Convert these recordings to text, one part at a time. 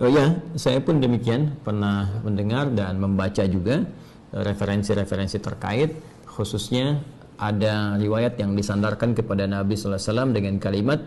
Oh ya, saya pun demikian pernah mendengar dan membaca juga eh, referensi-referensi terkait khususnya ada riwayat yang disandarkan kepada Nabi Sallallahu Alaihi Wasallam dengan kalimat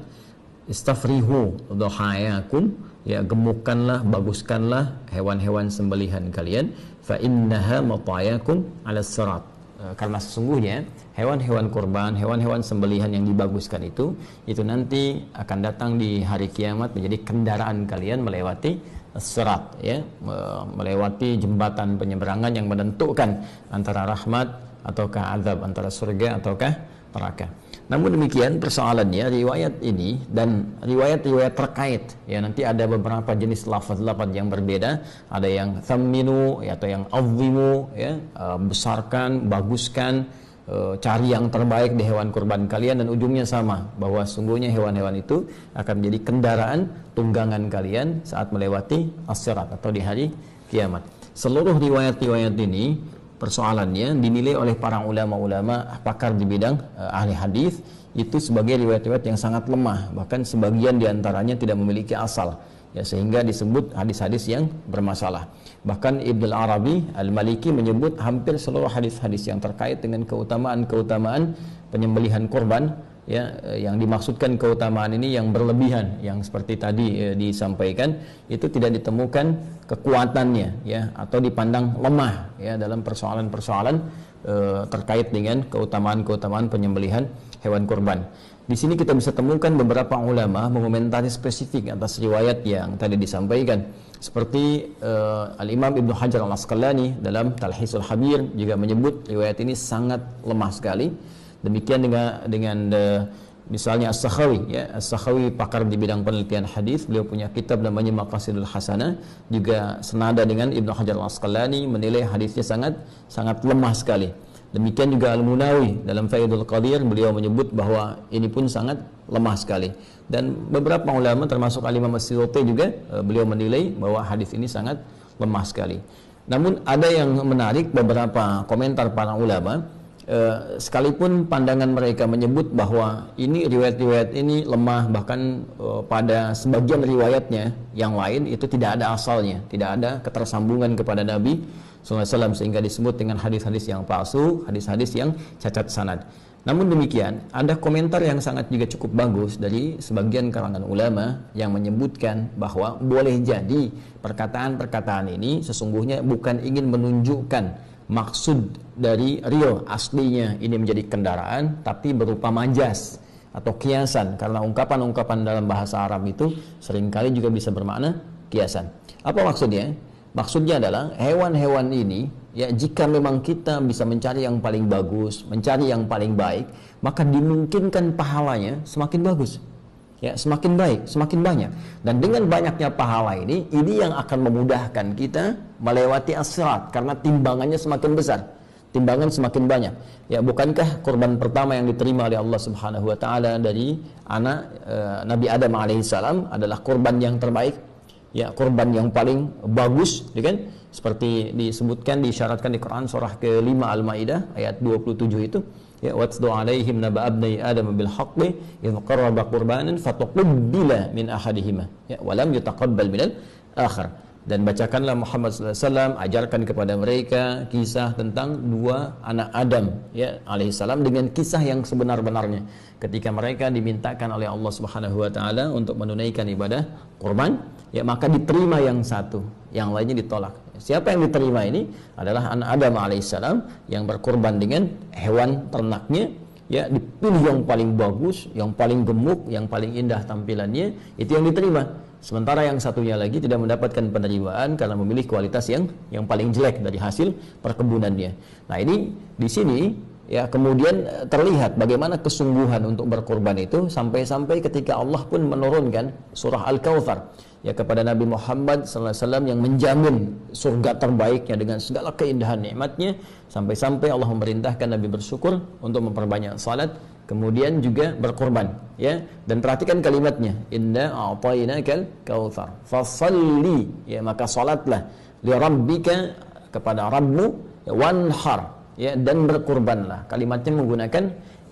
istafrihu dhahayakum ya gemukkanlah baguskanlah hewan-hewan sembelihan kalian fa innaha matayakum ala sirat Eh, karena sesungguhnya hewan-hewan kurban, hewan-hewan sembelihan yang dibaguskan itu itu nanti akan datang di hari kiamat menjadi kendaraan kalian melewati serat ya eh, melewati jembatan penyeberangan yang menentukan antara rahmat ataukah azab antara surga ataukah neraka. Namun demikian persoalannya riwayat ini dan riwayat-riwayat terkait ya nanti ada beberapa jenis lafaz-lafaz yang berbeda, ada yang thaminu ya, atau yang awwimu ya, eh, besarkan, baguskan, eh, cari yang terbaik di hewan kurban kalian dan ujungnya sama bahwa sungguhnya hewan-hewan itu akan menjadi kendaraan tunggangan kalian saat melewati asyarat atau di hari kiamat. Seluruh riwayat-riwayat ini persoalannya dinilai oleh para ulama-ulama pakar di bidang uh, ahli hadis itu sebagai riwayat-riwayat yang sangat lemah bahkan sebagian diantaranya tidak memiliki asal ya sehingga disebut hadis-hadis yang bermasalah bahkan Ibnu Al Arabi Al Maliki menyebut hampir seluruh hadis-hadis yang terkait dengan keutamaan-keutamaan penyembelihan korban ya eh, yang dimaksudkan keutamaan ini yang berlebihan yang seperti tadi ya, disampaikan itu tidak ditemukan kekuatannya ya atau dipandang lemah ya dalam persoalan-persoalan eh, terkait dengan keutamaan-keutamaan penyembelihan hewan kurban. Di sini kita bisa temukan beberapa ulama mengomentari spesifik atas riwayat yang tadi disampaikan seperti uh, Al-Imam Ibnu Hajar Al-Asqalani dalam Talhisul Habir juga menyebut riwayat ini sangat lemah sekali Demikian dengan dengan uh, misalnya As-Sakhawi ya As-Sakhawi pakar di bidang penelitian hadis beliau punya kitab namanya Maqasidul Hasanah juga senada dengan Ibnu Hajar Al-Asqalani menilai hadisnya sangat sangat lemah sekali demikian juga Al-Munawi dalam Faidul Qadir beliau menyebut bahwa ini pun sangat lemah sekali dan beberapa ulama termasuk Al-Imam juga eh, beliau menilai bahwa hadis ini sangat lemah sekali namun ada yang menarik beberapa komentar para ulama Eh, sekalipun pandangan mereka menyebut bahwa ini riwayat-riwayat ini lemah bahkan eh, pada sebagian riwayatnya yang lain itu tidak ada asalnya tidak ada ketersambungan kepada Nabi SAW sehingga disebut dengan hadis-hadis yang palsu hadis-hadis yang cacat sanad namun demikian ada komentar yang sangat juga cukup bagus dari sebagian kalangan ulama yang menyebutkan bahwa boleh jadi perkataan-perkataan ini sesungguhnya bukan ingin menunjukkan maksud dari rio aslinya ini menjadi kendaraan tapi berupa majas atau kiasan karena ungkapan-ungkapan dalam bahasa Arab itu seringkali juga bisa bermakna kiasan. Apa maksudnya? Maksudnya adalah hewan-hewan ini ya jika memang kita bisa mencari yang paling bagus, mencari yang paling baik, maka dimungkinkan pahalanya semakin bagus ya semakin baik, semakin banyak. Dan dengan banyaknya pahala ini, ini yang akan memudahkan kita melewati asrat karena timbangannya semakin besar, timbangan semakin banyak. Ya, bukankah korban pertama yang diterima oleh Allah Subhanahu wa taala dari anak e, Nabi Adam alaihissalam adalah korban yang terbaik, ya korban yang paling bagus, ya kan? Seperti disebutkan disyaratkan di Quran surah ke-5 Al-Maidah ayat 27 itu ya watsdu alaihim naba abnai adam bil haqqi idh qarraba qurbanan fatuqbila min ahadihima ya lam yutaqabbal minal akhar dan bacakanlah Muhammad sallallahu alaihi wasallam ajarkan kepada mereka kisah tentang dua anak Adam ya alaihissalam dengan kisah yang sebenar-benarnya ketika mereka dimintakan oleh Allah Subhanahu wa taala untuk menunaikan ibadah kurban ya maka diterima yang satu yang lainnya ditolak Siapa yang diterima ini adalah anak Adam alaihissalam yang berkorban dengan hewan ternaknya ya dipilih yang paling bagus, yang paling gemuk, yang paling indah tampilannya itu yang diterima. Sementara yang satunya lagi tidak mendapatkan penerimaan karena memilih kualitas yang yang paling jelek dari hasil perkebunannya. Nah ini di sini ya kemudian eh, terlihat bagaimana kesungguhan untuk berkorban itu sampai-sampai ketika Allah pun menurunkan surah al kawthar ya kepada Nabi Muhammad Sallallahu Alaihi Wasallam yang menjamin surga terbaiknya dengan segala keindahan nikmatnya sampai-sampai Allah memerintahkan Nabi bersyukur untuk memperbanyak salat kemudian juga berkorban ya dan perhatikan kalimatnya inna a'tainakal kautsar fasalli ya maka salatlah li rabbika kepada Rabbmu ya, wanhar ya dan berkorbanlah kalimatnya menggunakan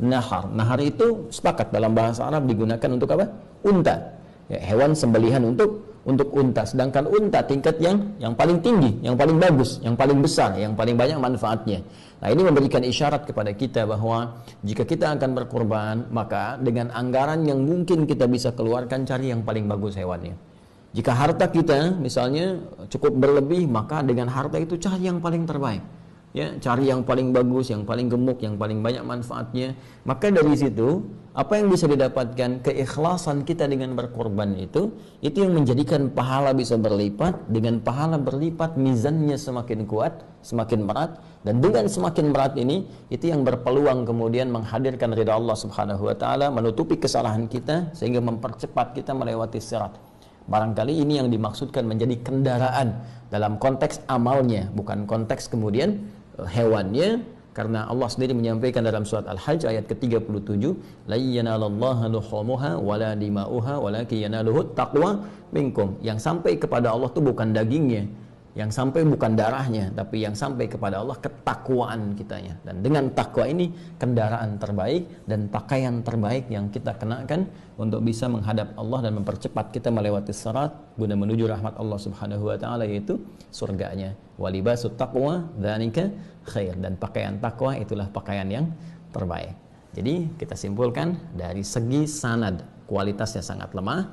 nahar nahar itu sepakat dalam bahasa Arab digunakan untuk apa unta ya, hewan sembelihan untuk untuk unta. Sedangkan unta tingkat yang yang paling tinggi, yang paling bagus, yang paling besar, yang paling banyak manfaatnya. Nah ini memberikan isyarat kepada kita bahwa jika kita akan berkorban, maka dengan anggaran yang mungkin kita bisa keluarkan cari yang paling bagus hewannya. Jika harta kita misalnya cukup berlebih, maka dengan harta itu cari yang paling terbaik ya cari yang paling bagus yang paling gemuk yang paling banyak manfaatnya maka dari situ apa yang bisa didapatkan keikhlasan kita dengan berkorban itu itu yang menjadikan pahala bisa berlipat dengan pahala berlipat mizannya semakin kuat semakin berat dan dengan semakin berat ini itu yang berpeluang kemudian menghadirkan ridha Allah Subhanahu wa taala menutupi kesalahan kita sehingga mempercepat kita melewati sirat barangkali ini yang dimaksudkan menjadi kendaraan dalam konteks amalnya bukan konteks kemudian hewannya karena Allah sendiri menyampaikan dalam surat Al-Hajj ayat ke-37 la yanalallaha luhumuha wala dimauha walakin yanaluhu taqwa minkum yang sampai kepada Allah itu bukan dagingnya yang sampai bukan darahnya tapi yang sampai kepada Allah ketakwaan kitanya dan dengan takwa ini kendaraan terbaik dan pakaian terbaik yang kita kenakan untuk bisa menghadap Allah dan mempercepat kita melewati serat guna menuju rahmat Allah Subhanahu wa taala yaitu surganya walibasu taqwa dzalika khair dan pakaian takwa itulah pakaian yang terbaik jadi kita simpulkan dari segi sanad kualitasnya sangat lemah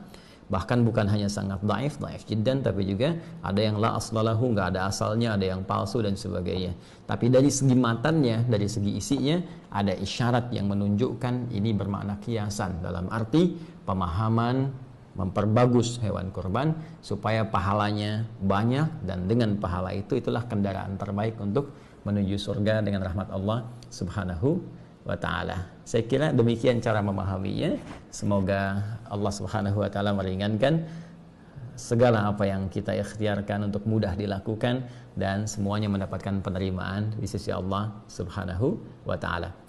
bahkan bukan hanya sangat daif daif jiddan tapi juga ada yang la aslalahu nggak ada asalnya ada yang palsu dan sebagainya tapi dari segi matannya dari segi isinya ada isyarat yang menunjukkan ini bermakna kiasan dalam arti pemahaman memperbagus hewan kurban supaya pahalanya banyak dan dengan pahala itu itulah kendaraan terbaik untuk menuju surga dengan rahmat Allah subhanahu wa taala. Saya kira demikian cara memahaminya. Semoga Allah Subhanahu wa taala meringankan segala apa yang kita ikhtiarkan untuk mudah dilakukan dan semuanya mendapatkan penerimaan di sisi Allah Subhanahu wa taala.